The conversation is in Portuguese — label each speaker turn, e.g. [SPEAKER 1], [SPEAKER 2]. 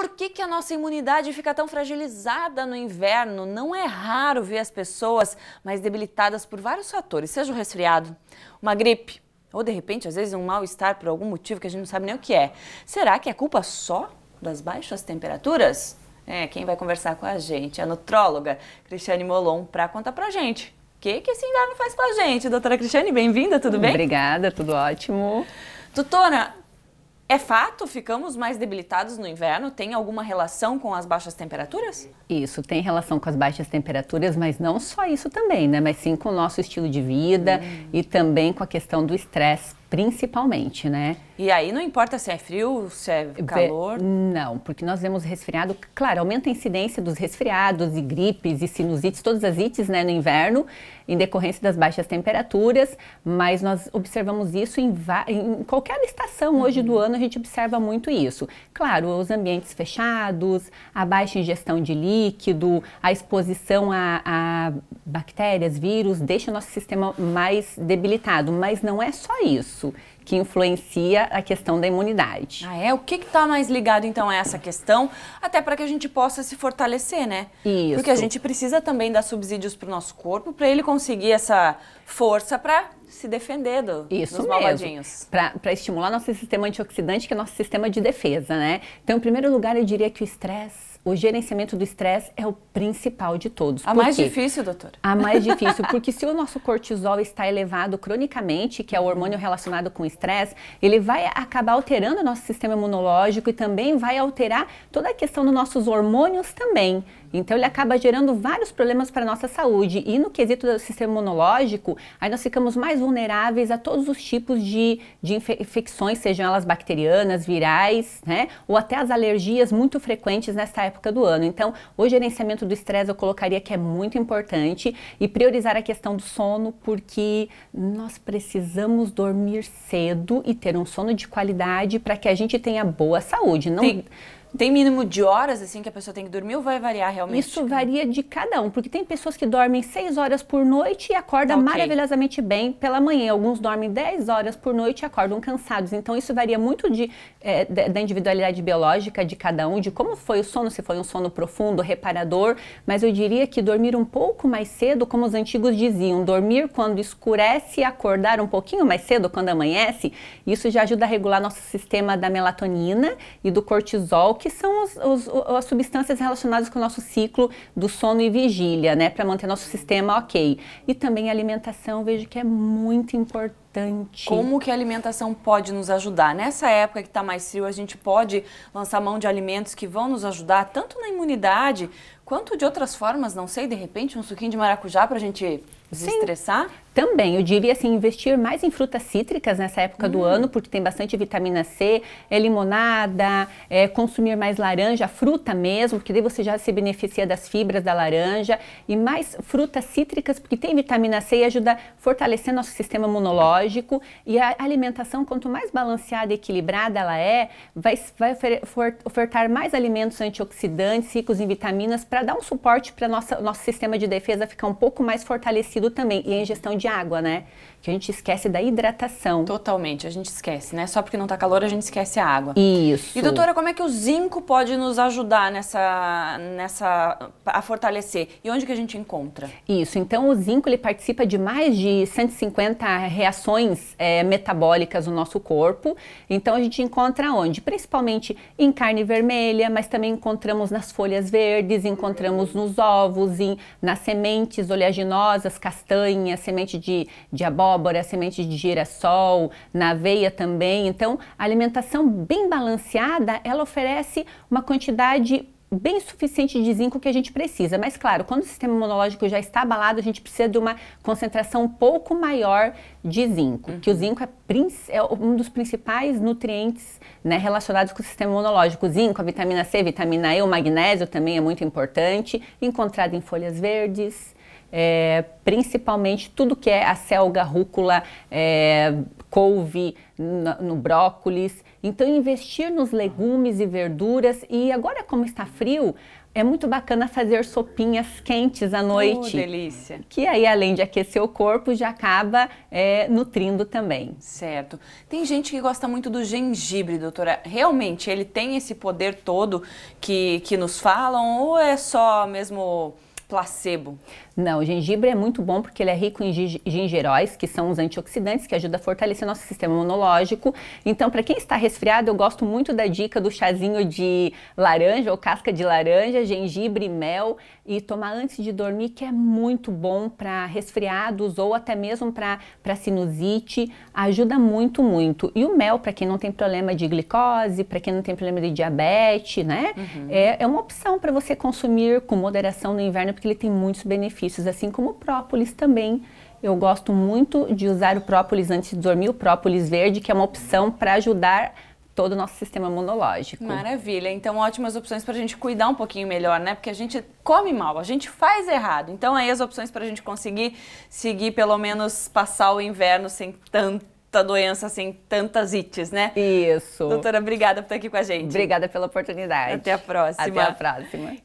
[SPEAKER 1] Por que, que a nossa imunidade fica tão fragilizada no inverno? Não é raro ver as pessoas mais debilitadas por vários fatores, seja um resfriado, uma gripe, ou de repente, às vezes, um mal-estar por algum motivo que a gente não sabe nem o que é. Será que é culpa só das baixas temperaturas? É, quem vai conversar com a gente a nutróloga Cristiane Molon para contar pra gente. O que, que esse inverno faz com a gente? Doutora Cristiane, bem-vinda, tudo bem? Obrigada, tudo
[SPEAKER 2] ótimo.
[SPEAKER 1] Doutora, é fato, ficamos mais debilitados no inverno? Tem alguma relação com as baixas temperaturas?
[SPEAKER 2] Isso, tem relação com as baixas temperaturas, mas não só isso também, né? Mas sim com o nosso estilo de vida hum. e também com a questão do estresse principalmente, né?
[SPEAKER 1] E aí não importa se é frio, se é calor? Não, porque
[SPEAKER 2] nós vemos resfriado, claro, aumenta a incidência dos resfriados e gripes e sinusites, todas as ites, né, no inverno, em decorrência das baixas temperaturas, mas nós observamos isso em, em qualquer estação uhum. hoje do uhum. ano, a gente observa muito isso. Claro, os ambientes fechados, a baixa ingestão de líquido, a exposição a, a bactérias, vírus, deixa o nosso sistema mais debilitado, mas não é só isso. sous
[SPEAKER 1] que influencia
[SPEAKER 2] a questão da imunidade.
[SPEAKER 1] Ah, é? O que está mais ligado, então, a essa questão? Até para que a gente possa se fortalecer, né? Isso. Porque a gente precisa também dar subsídios para o nosso corpo para ele conseguir essa força para se defender do, Isso dos malvadinhos.
[SPEAKER 2] Para estimular nosso sistema antioxidante, que é nosso sistema de defesa, né? Então, em primeiro lugar, eu diria que o estresse o gerenciamento do estresse é o principal de todos. A mais difícil,
[SPEAKER 1] doutora. A mais difícil, porque
[SPEAKER 2] se o nosso cortisol está elevado cronicamente, que é o hormônio relacionado com estresse, estresse, ele vai acabar alterando o nosso sistema imunológico e também vai alterar toda a questão dos nossos hormônios também. Então ele acaba gerando vários problemas para a nossa saúde. E no quesito do sistema imunológico, aí nós ficamos mais vulneráveis a todos os tipos de, de infecções, sejam elas bacterianas, virais, né? Ou até as alergias muito frequentes nessa época do ano. Então, o gerenciamento do estresse eu colocaria que é muito importante e priorizar a questão do sono, porque nós precisamos dormir cedo e ter um sono de qualidade para que a gente tenha boa saúde. Não, Sim tem mínimo de horas assim que a pessoa tem que dormir ou vai variar realmente? Isso varia de cada um, porque tem pessoas que dormem 6 horas por noite e acordam okay. maravilhosamente bem pela manhã. Alguns dormem 10 horas por noite e acordam cansados. Então isso varia muito de, é, da individualidade biológica de cada um, de como foi o sono, se foi um sono profundo, reparador. Mas eu diria que dormir um pouco mais cedo, como os antigos diziam, dormir quando escurece e acordar um pouquinho mais cedo quando amanhece, isso já ajuda a regular nosso sistema da melatonina e do cortisol que são os, os, as substâncias relacionadas com o nosso ciclo do sono e vigília, né, para manter nosso sistema ok. E também a alimentação, vejo que é muito importante importante. Como
[SPEAKER 1] que a alimentação pode nos ajudar? Nessa época que está mais frio, a gente pode lançar mão de alimentos que vão nos ajudar tanto na imunidade quanto de outras formas, não sei, de repente um suquinho de maracujá para a gente se estressar?
[SPEAKER 2] Também, eu diria assim, investir mais em frutas cítricas nessa época hum. do ano, porque tem bastante vitamina C, é limonada, é, consumir mais laranja, fruta mesmo, porque daí você já se beneficia das fibras da laranja, e mais frutas cítricas, porque tem vitamina C e ajuda a fortalecer nosso sistema imunológico biológico e a alimentação, quanto mais balanceada e equilibrada ela é, vai, vai ofertar mais alimentos antioxidantes, ricos em vitaminas, para dar um suporte para nosso sistema de defesa ficar um pouco mais fortalecido também. E a ingestão de água, né? Que a gente esquece da hidratação. Totalmente,
[SPEAKER 1] a gente esquece, né? Só porque não está calor, a gente esquece a água. Isso. E doutora, como é que o zinco pode nos ajudar nessa, nessa a fortalecer? E onde que a gente encontra?
[SPEAKER 2] Isso, então o zinco ele participa de mais de 150 reações alterações é, metabólicas no nosso corpo. Então a gente encontra onde? Principalmente em carne vermelha, mas também encontramos nas folhas verdes, encontramos nos ovos, em, nas sementes oleaginosas, castanha, semente de, de abóbora, semente de girassol, na aveia também. Então a alimentação bem balanceada, ela oferece uma quantidade bem suficiente de zinco que a gente precisa. Mas claro, quando o sistema imunológico já está abalado, a gente precisa de uma concentração um pouco maior de zinco, uhum. que o zinco é, é, um dos principais nutrientes né, relacionados com o sistema imunológico. O zinco, a vitamina C, vitamina E, o magnésio também é muito importante, encontrado em folhas verdes. É, principalmente tudo que é a selga, rúcula, é, couve, no, no brócolis, então, investir nos legumes e verduras. E agora, como está frio, é muito bacana fazer sopinhas quentes à oh, noite. Oh,
[SPEAKER 1] delícia. Que aí, além de aquecer o corpo, já acaba é, nutrindo também. Certo. Tem gente que gosta muito do gengibre, doutora. Realmente, ele tem esse poder todo que, que nos falam ou é só mesmo placebo? Não, o
[SPEAKER 2] gengibre é muito bom porque ele é rico em gingeróis, que são os antioxidantes que ajudam a fortalecer nosso sistema imunológico. Então, para quem está resfriado, eu gosto muito da dica do chazinho de laranja ou casca de laranja, gengibre, mel e tomar antes de dormir, que é muito bom para resfriados ou até mesmo para sinusite, ajuda muito, muito. E o mel, para quem não tem problema de glicose, para quem não tem problema de diabetes, né? Uhum. É, é uma opção para você consumir com moderação no inverno porque ele tem muitos benefícios, assim como o própolis também. Eu gosto muito de usar o própolis antes de dormir, o própolis verde, que é uma opção para ajudar todo o nosso sistema imunológico.
[SPEAKER 1] Maravilha. Então, ótimas opções para a gente cuidar um pouquinho melhor, né? Porque a gente come mal, a gente faz errado. Então, aí as opções para a gente conseguir seguir, pelo menos, passar o inverno sem tanta doença, sem tantas ites, né? Isso. Doutora, obrigada por estar aqui com a gente. Obrigada pela oportunidade. Até a próxima. Até a próxima.